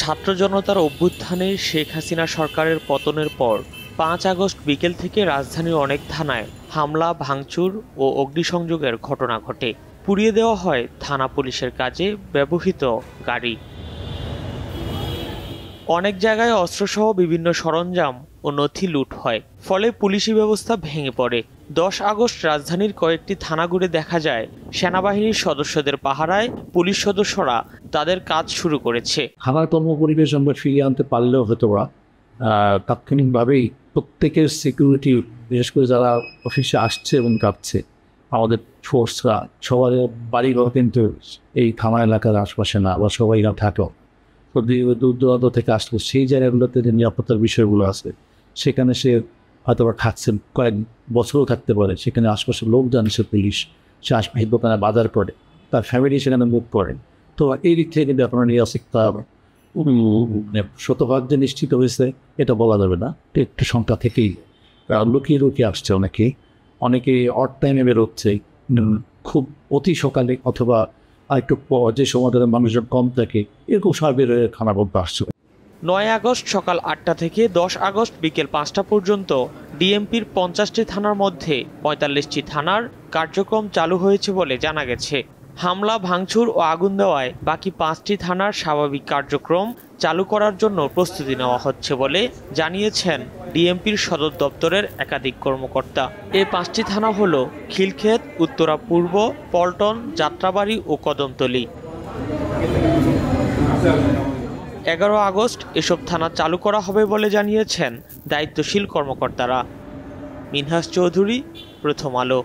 ছাত্র জনতার অভ্যুত্থানে শেখ হাসিনা সরকারের পতনের পর পাঁচ আগস্ট বিকেল থেকে রাজধানীর অনেক থানায় হামলা ভাঙচুর ও অগ্নিসংযোগের ঘটনা ঘটে পুড়িয়ে দেওয়া হয় থানা পুলিশের কাজে ব্যবহৃত গাড়ি অনেক জায়গায় অস্ত্রসহ বিভিন্ন সরঞ্জাম ও নথি লুট হয় ফলে পুলিশি ব্যবস্থা ভেঙে পড়ে দশ আগস্ট রাজধানীর কয়েকটি থানা ঘুরে দেখা যায় সেনাবাহিনীর সদস্যদের পাহারায় পুলিশ সদস্যরা তাদের কাজ শুরু করেছে থানার কর্মপরিবেশ আমরা ফিরিয়ে আনতে পারলেও হয়তো ওরা তাৎক্ষণিকভাবেই প্রত্যেকের সিকিউরিটি বিশেষ করে যারা অফিসে আসছে এবং কাঁপছে আমাদের ফোর্সরা সবার বাড়িঘর কিন্তু এই থানা এলাকার আশপাশে না বা সবাই না থাকো দূর দূরান্ত থেকে আসলো সেই জায়গাগুলোতে যে নিরাপত্তার বিষয়গুলো আছে সেখানে সে হয়তো বা খাচ্ছেন কয়েক বছরও থাকতে পারে সেখানে আশপাশের লোক জানে সে পুলিশ সে আশপাশে দোকানে বাজার করে তার ফ্যামিলি সেখানে মুখ করেন তো এই দিক থেকে কিন্তু আপনার নিরাসিকতা মানে শতভাগ যে নিশ্চিত হয়েছে এটা বলা যাবে না একটু সংখ্যা থেকেই লুকিয়ে লুকিয়ে আসছে অনেকে অনেকে অট টাইমে বেরোচ্ছে খুব অতি সকালে অথবা আর একটু যে সময়টাতে মানুষজন কম থাকে এরকম সার বেরোয় খানা বলতে আসছে নয় আগস্ট সকাল আটটা থেকে দশ আগস্ট বিকেল পাঁচটা পর্যন্ত ডিএমপির পঞ্চাশটি থানার মধ্যে পঁয়তাল্লিশটি থানার কার্যক্রম চালু হয়েছে বলে জানা গেছে হামলা ভাঙচুর ও আগুন দেওয়ায় বাকি পাঁচটি থানার স্বাভাবিক কার্যক্রম চালু করার জন্য প্রস্তুতি নেওয়া হচ্ছে বলে জানিয়েছেন ডিএমপির সদর দপ্তরের একাধিক কর্মকর্তা এ পাঁচটি থানা হল খিলক্ষেত উত্তরা পূর্ব পল্টন যাত্রাবাড়ি ও কদমতলী এগারো আগস্ট এসব থানা চালু করা হবে বলে জানিয়েছেন দায়িত্বশীল কর্মকর্তারা মিনহাস চৌধুরী প্রথম আলো